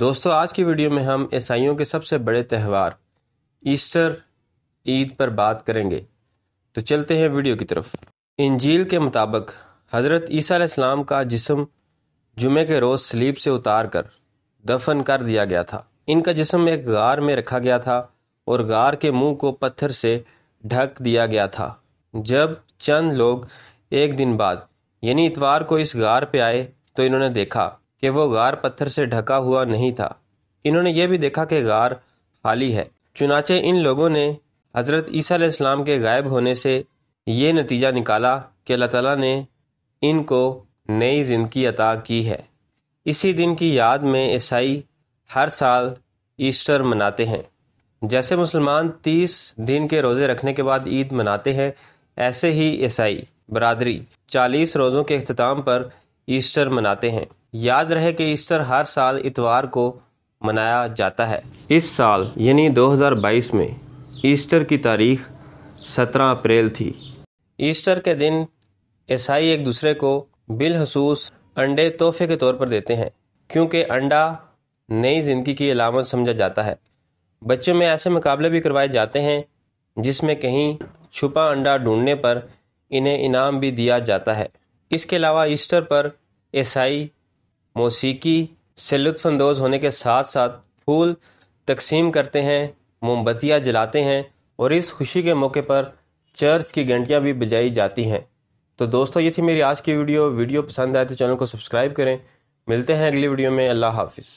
दोस्तों आज की वीडियो में हम ईसाइयों के सबसे बड़े त्यौहार ईस्टर ईद पर बात करेंगे तो चलते हैं वीडियो की तरफ इंजील के मुताबिक हज़रत ईसा इस्लाम का जिसम जुमे के रोज़ स्लीप से उतार कर दफन कर दिया गया था इनका जिसम एक गार में रखा गया था और गार के मुंह को पत्थर से ढक दिया गया था जब चंद लोग एक दिन बाद यानी इतवार को इस गार पे आए तो इन्होंने देखा कि वो गार पत्थर से ढका हुआ नहीं था इन्होंने ये भी देखा कि गार खाली है चुनाचे इन लोगों ने हज़रत ईसा इस्लाम के गायब होने से ये नतीजा निकाला कि अल्लाह तला ने इनको नई ज़िंदगी अता की है इसी दिन की याद में ईसाई हर साल ईस्टर मनाते हैं जैसे मुसलमान तीस दिन के रोज़े रखने के बाद ईद मनाते हैं ऐसे ही ईसाई बरदरी चालीस रोज़ों के अख्ताम पर ईस्टर मनाते हैं याद रहे कि ईस्टर हर साल इतवार को मनाया जाता है इस साल यानी 2022 में ईस्टर की तारीख 17 अप्रैल थी ईस्टर के दिन ईसाई एक दूसरे को बिलखसूस अंडे तोहफे के तौर पर देते हैं क्योंकि अंडा नई ज़िंदगी की अलामत समझा जाता है बच्चों में ऐसे मुकाबले भी करवाए जाते हैं जिसमें कहीं छुपा अंडा ढूंढने पर इन्हें इनाम भी दिया जाता है इसके अलावा ईस्टर पर ईसाई मौसीकी से लुफानंदोज़ होने के साथ साथ फूल तकसीम करते हैं मोमबत्तियाँ जलाते हैं और इस खुशी के मौके पर चर्च की घंटियाँ भी बजाई जाती हैं तो दोस्तों ये थी मेरी आज की वीडियो वीडियो पसंद आए तो चैनल को सब्सक्राइब करें मिलते हैं अगली वीडियो में अल्लाह हाफिज़